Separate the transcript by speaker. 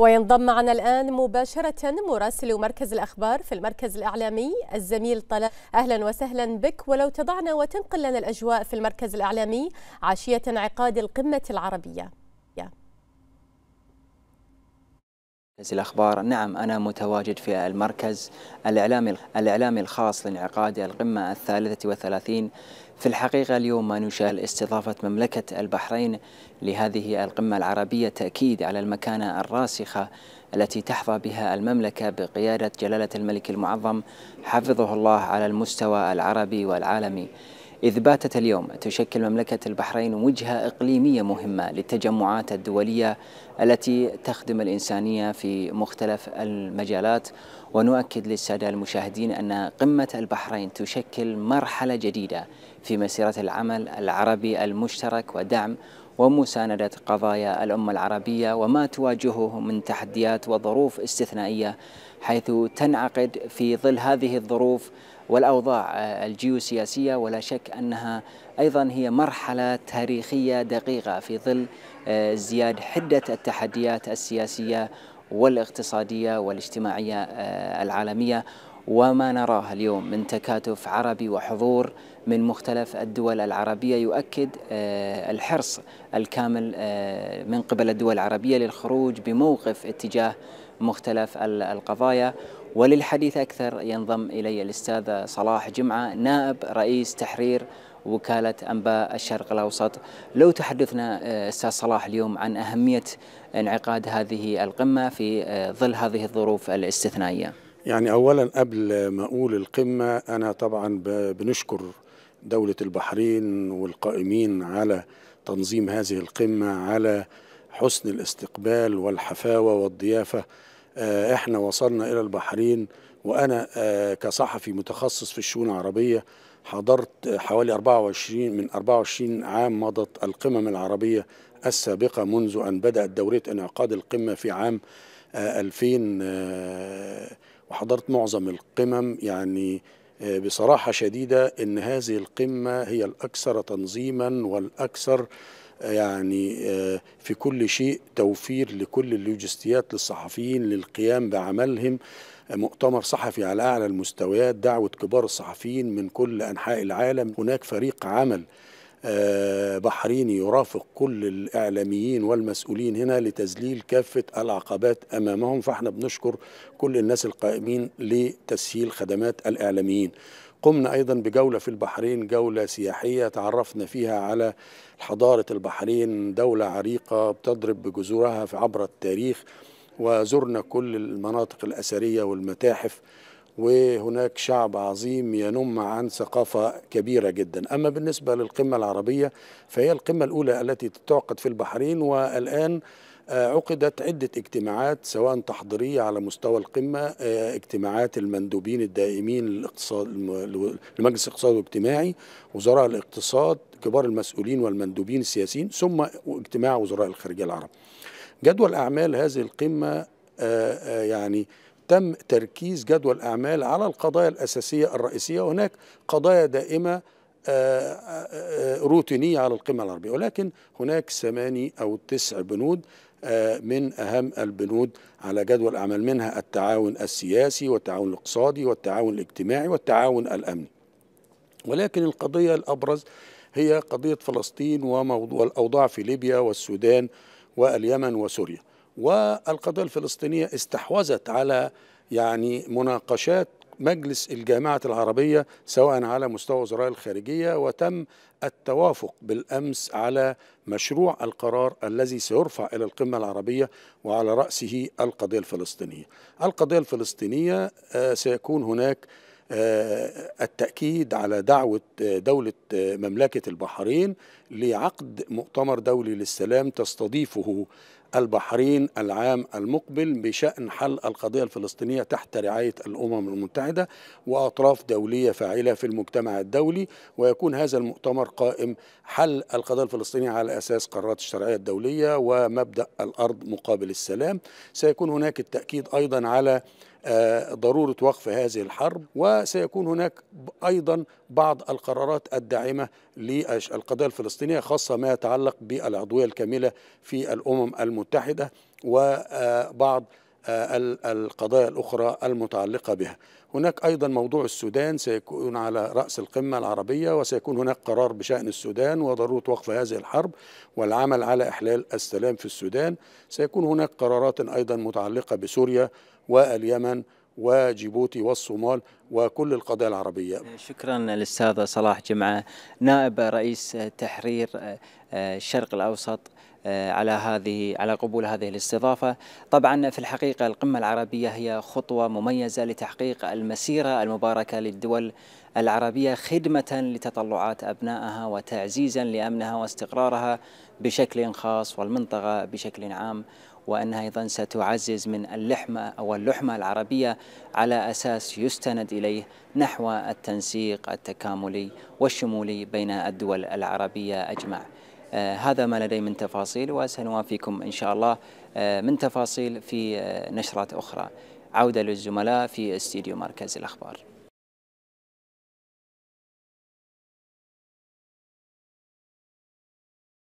Speaker 1: وينضم معنا الآن مباشرة مراسل مركز الأخبار في المركز الإعلامي الزميل طلال أهلا وسهلا بك ولو تضعنا وتنقل لنا الأجواء في المركز الإعلامي عشية انعقاد القمة العربية
Speaker 2: الأخبار نعم أنا متواجد في المركز الإعلامي الإعلامي الخاص لانعقاد القمة الثالثة والثلاثين في الحقيقة اليوم ما نشاهد استضافة مملكة البحرين لهذه القمة العربية تأكيد على المكانة الراسخة التي تحظى بها المملكة بقيادة جلالة الملك المعظم حفظه الله على المستوى العربي والعالمي إذ باتت اليوم تشكل مملكة البحرين وجهة إقليمية مهمة للتجمعات الدولية التي تخدم الإنسانية في مختلف المجالات ونؤكد للسادة المشاهدين أن قمة البحرين تشكل مرحلة جديدة في مسيرة العمل العربي المشترك ودعم ومساندة قضايا الأمة العربية وما تواجهه من تحديات وظروف استثنائية حيث تنعقد في ظل هذه الظروف والأوضاع الجيوسياسية ولا شك أنها أيضا هي مرحلة تاريخية دقيقة في ظل آه، ازدياد حدة التحديات السياسية والاقتصادية والاجتماعية آه، العالمية وما نراه اليوم من تكاتف عربي وحضور من مختلف الدول العربية يؤكد آه، الحرص الكامل من قبل الدول العربية للخروج بموقف اتجاه مختلف القضايا وللحديث أكثر ينضم إلي الأستاذ صلاح جمعة نائب رئيس تحرير وكالة أنباء الشرق الأوسط لو تحدثنا آه، أستاذ صلاح اليوم عن أهمية انعقاد هذه القمة في آه، ظل هذه الظروف الاستثنائية
Speaker 1: يعني أولا قبل ما أقول القمة أنا طبعا بنشكر دولة البحرين والقائمين على تنظيم هذه القمة على حسن الاستقبال والحفاوة والضيافة آه، احنا وصلنا إلى البحرين وأنا كصحفي متخصص في الشؤون العربية حضرت حوالي 24 من 24 عام مضت القمم العربية السابقة منذ أن بدأت دورية انعقاد القمة في عام 2000 آه، آه، وحضرت معظم القمم يعني آه، بصراحة شديدة إن هذه القمة هي الأكثر تنظيما والأكثر يعني في كل شيء توفير لكل اللوجستيات للصحفيين للقيام بعملهم مؤتمر صحفي على أعلى المستويات دعوة كبار الصحفيين من كل أنحاء العالم هناك فريق عمل آه، بحريني يرافق كل الإعلاميين والمسؤولين هنا لتذليل كافة العقبات أمامهم فإحنا بنشكر كل الناس القائمين لتسهيل خدمات الإعلاميين قمنا أيضا بجولة في البحرين جولة سياحية تعرفنا فيها على حضارة البحرين دولة عريقة بتضرب بجذورها في عبر التاريخ وزرنا كل المناطق الأثرية والمتاحف وهناك شعب عظيم ينم عن ثقافة كبيرة جدا أما بالنسبة للقمة العربية فهي القمة الأولى التي تعقد في البحرين والآن آه، عقدت عدة اجتماعات سواء تحضيرية على مستوى القمة آه، اجتماعات المندوبين الدائمين للاقتصاد لمجلس الاقتصاد والاجتماعي وزراء الاقتصاد كبار المسؤولين والمندوبين السياسيين ثم اجتماع وزراء الخارجية العرب جدول أعمال هذه القمة آه، آه، يعني تم تركيز جدول أعمال على القضايا الأساسية الرئيسية وهناك قضايا دائمة آه، روتينية على القمة العربية ولكن هناك ثماني أو تسع بنود من أهم البنود على جدول أعمال منها التعاون السياسي والتعاون الاقتصادي والتعاون الاجتماعي والتعاون الأمني ولكن القضية الأبرز هي قضية فلسطين والأوضاع في ليبيا والسودان واليمن وسوريا والقضية الفلسطينية استحوذت على يعني مناقشات مجلس الجامعة العربية سواء على مستوى وزراء الخارجية وتم التوافق بالأمس على مشروع القرار الذي سيرفع إلى القمة العربية وعلى رأسه القضية الفلسطينية القضية الفلسطينية آه، سيكون هناك آه، التأكيد على دعوة آه، دولة آه، مملكة البحرين لعقد مؤتمر دولي للسلام تستضيفه البحرين العام المقبل بشأن حل القضية الفلسطينية تحت رعاية الأمم المتحدة وأطراف دولية فاعلة في المجتمع الدولي ويكون هذا المؤتمر قائم حل القضية الفلسطينية على أساس قرارات الشرعية الدولية ومبدأ الأرض مقابل السلام سيكون هناك التأكيد أيضا على ضروره وقف هذه الحرب وسيكون هناك ايضا بعض القرارات الداعمه للقضيه الفلسطينيه خاصه ما يتعلق بالعضويه الكامله في الامم المتحده وبعض آه، القضايا الأخرى المتعلقة بها هناك أيضا موضوع السودان سيكون على رأس القمة العربية وسيكون هناك قرار بشأن السودان وضرورة وقف هذه الحرب والعمل على إحلال السلام في السودان سيكون هناك قرارات أيضا متعلقة بسوريا واليمن وجيبوتي والصومال وكل القضايا العربية آه، شكرا
Speaker 2: للأستاذ صلاح جمعة نائب رئيس تحرير آه، الشرق الأوسط آه، على هذه على قبول هذه الاستضافه. طبعا في الحقيقه القمه العربيه هي خطوه مميزه لتحقيق المسيره المباركه للدول العربيه خدمه لتطلعات ابنائها وتعزيزا لامنها واستقرارها بشكل خاص والمنطقه بشكل عام. وأنها أيضا ستعزز من اللحمة أو اللحمة العربية على أساس يستند إليه نحو التنسيق التكاملي والشمولي بين الدول العربية أجمع آه، هذا ما لدي من تفاصيل وسنوافيكم إن شاء الله آه، من تفاصيل في آه، نشرات أخرى عودة للزملاء في استديو مركز الأخبار